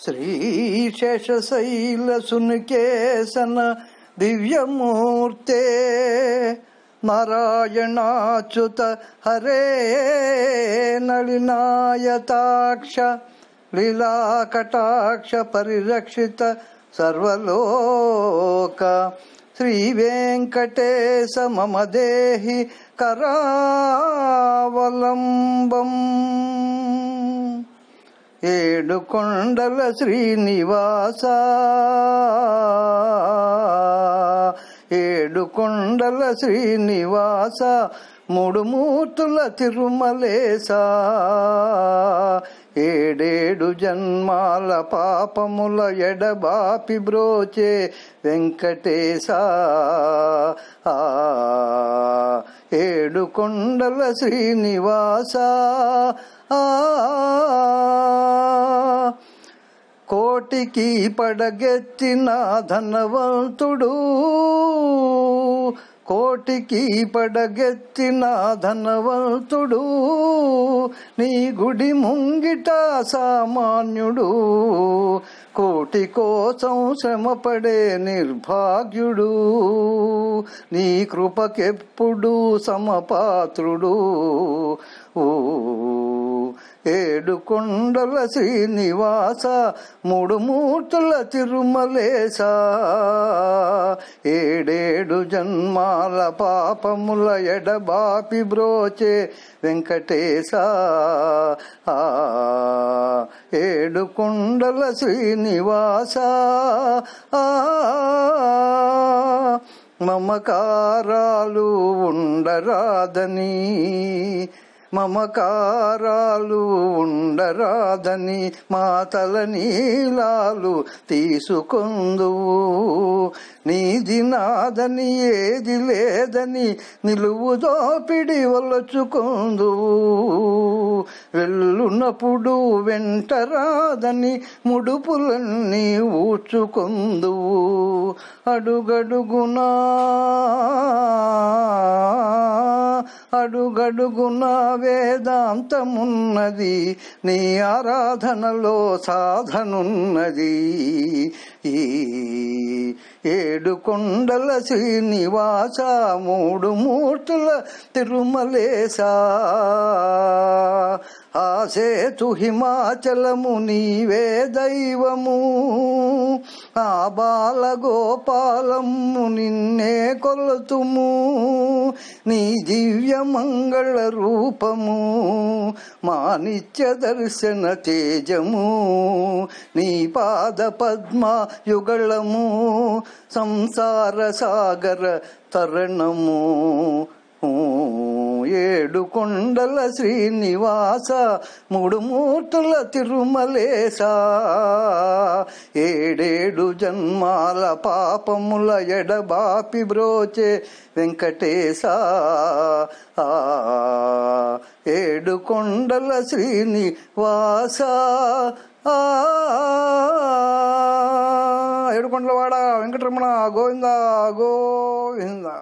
श्रीशेषशैलसुनिकेसन दिव्यमूर्ते नारायणाच्युत हरे नलिनायताक्ष लीलाकटाक्षपरिरक्षित सर्वलोक श्रीवेङ्कटेश मम देहि करावलम्बम् ఏడు కొండల శ్రీనివాస ఏడు కొండల శ్రీనివాస మూడు మూర్తుల తిరుమలేసా ఏడేడు జన్మాల పాపముల ఎడబాపి బ్రోచే వెంకటేశ ఏడు కొండల శ్రీనివాస కోటికి పడగెత్తిన ధనవంతుడు కోటికి పడగెత్తిన ధనవంతుడు నీ గుడి ముంగిట సామాన్యుడు కోటి కోసం శ్రమపడే నిర్భాగ్యుడు నీ కృపకెప్పుడు సమపాత్రుడు ఓ ఏడు కొండల శ్రీనివాస మూడు మూర్తుల తిరుమలేశ ఏడేడు జన్మాల పాపముల ఎడబాపి బ్రోచే వెంకటేశ ఏడు కొండల శ్రీనివాస మమకారాలు ఉండరాదనీ మమకారాలు ఉండరాదని మాతల నీలాలు తీసుకొందు నీది నాదని ఏది లేదని నిలువు దోపిడి వలచుకొందు వెళ్ళునప్పుడు వెంట రాదని ముడుపులన్నీ ఊచుకొందు అడుగడుగునా అడుగడుగున వేదాంతమున్నది నీ ఆరాధనలో సాధనున్నది ఈ ఏడు కొండల శ్రీనివాస మూడు మూర్తుల తిరుమలేశా ఆసేతు హిమాచలము నీవే దైవము ఆ బాల గోపాలము నిన్నే కొలుతుము నీ దివ్య మంగళ రూపము మా నిత్య దర్శన తేజము నీ పాద పద్మ యుగళము సంసార సాగర తరణము ఏడు కొండల శ్రీనివాస మూడు మూర్తుల తిరుమలేశ ఏడేడు జన్మాల పాపముల ఎడబాపి బ్రోచే వెంకటేశ ఏడు కొండల శ్రీనివాస ఏడుకొండలవాడ వెంకటరమణ గోవిందా గోవిందా